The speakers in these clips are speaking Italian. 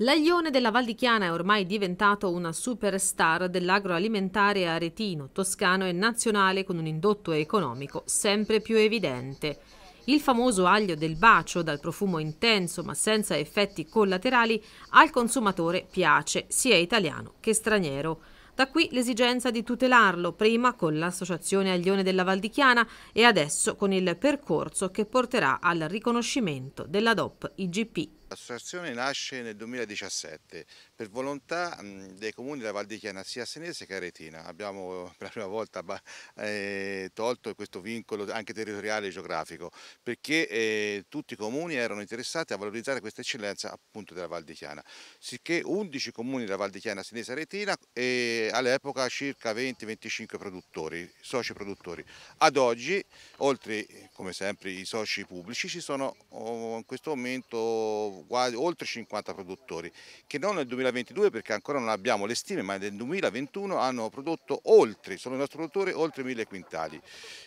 L'aglione della Val di Chiana è ormai diventato una superstar dell'agroalimentare aretino, toscano e nazionale con un indotto economico sempre più evidente. Il famoso aglio del bacio, dal profumo intenso ma senza effetti collaterali, al consumatore piace sia italiano che straniero. Da qui l'esigenza di tutelarlo, prima con l'associazione Aglione della Val di Chiana e adesso con il percorso che porterà al riconoscimento della DOP IGP L'associazione nasce nel 2017 per volontà dei comuni della Val di Chiana, sia Senese che Aretina. Abbiamo per la prima volta eh, tolto questo vincolo anche territoriale e geografico perché eh, tutti i comuni erano interessati a valorizzare questa eccellenza appunto della Val di Chiana. Sicché 11 comuni della Val di Chiana, Senese e Aretina e all'epoca circa 20-25 produttori, soci produttori. Ad oggi, oltre come sempre i soci pubblici, ci sono oh, in questo momento quasi, oltre 50 produttori, che non nel 2022 perché ancora non abbiamo le stime, ma nel 2021 hanno prodotto oltre, sono il nostro produttore, oltre 1000 quintali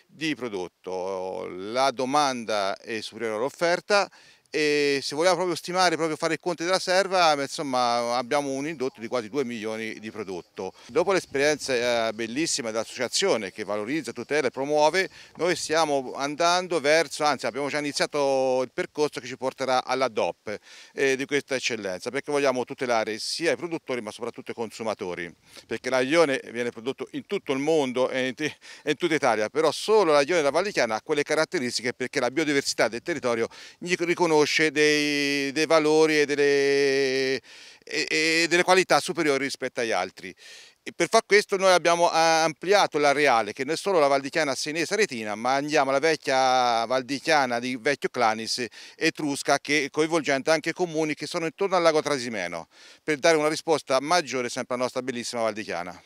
di prodotto. La domanda è superiore all'offerta e se vogliamo proprio stimare, proprio fare il conto della serva, insomma abbiamo un indotto di quasi 2 milioni di prodotto. Dopo l'esperienza eh, bellissima dell'associazione che valorizza, tutela e promuove, noi stiamo andando verso, anzi abbiamo già iniziato il percorso che ci porterà alla DOP eh, di questa eccellenza, perché vogliamo tutelare sia i produttori ma soprattutto i consumatori, perché l'aglione viene prodotto in tutto il mondo e in, tutta Italia, però solo l'aglione della Vallicchiana ha quelle caratteristiche perché la biodiversità del territorio gli riconosce conosce dei, dei valori e delle, e delle qualità superiori rispetto agli altri. E per far questo noi abbiamo eh, ampliato l'areale, che non è solo la Valdichiana senese retina, ma andiamo alla vecchia Valdichiana di Vecchio Clanis, Etrusca, che è coinvolgente anche comuni che sono intorno al lago Trasimeno, per dare una risposta maggiore sempre alla nostra bellissima Valdichiana.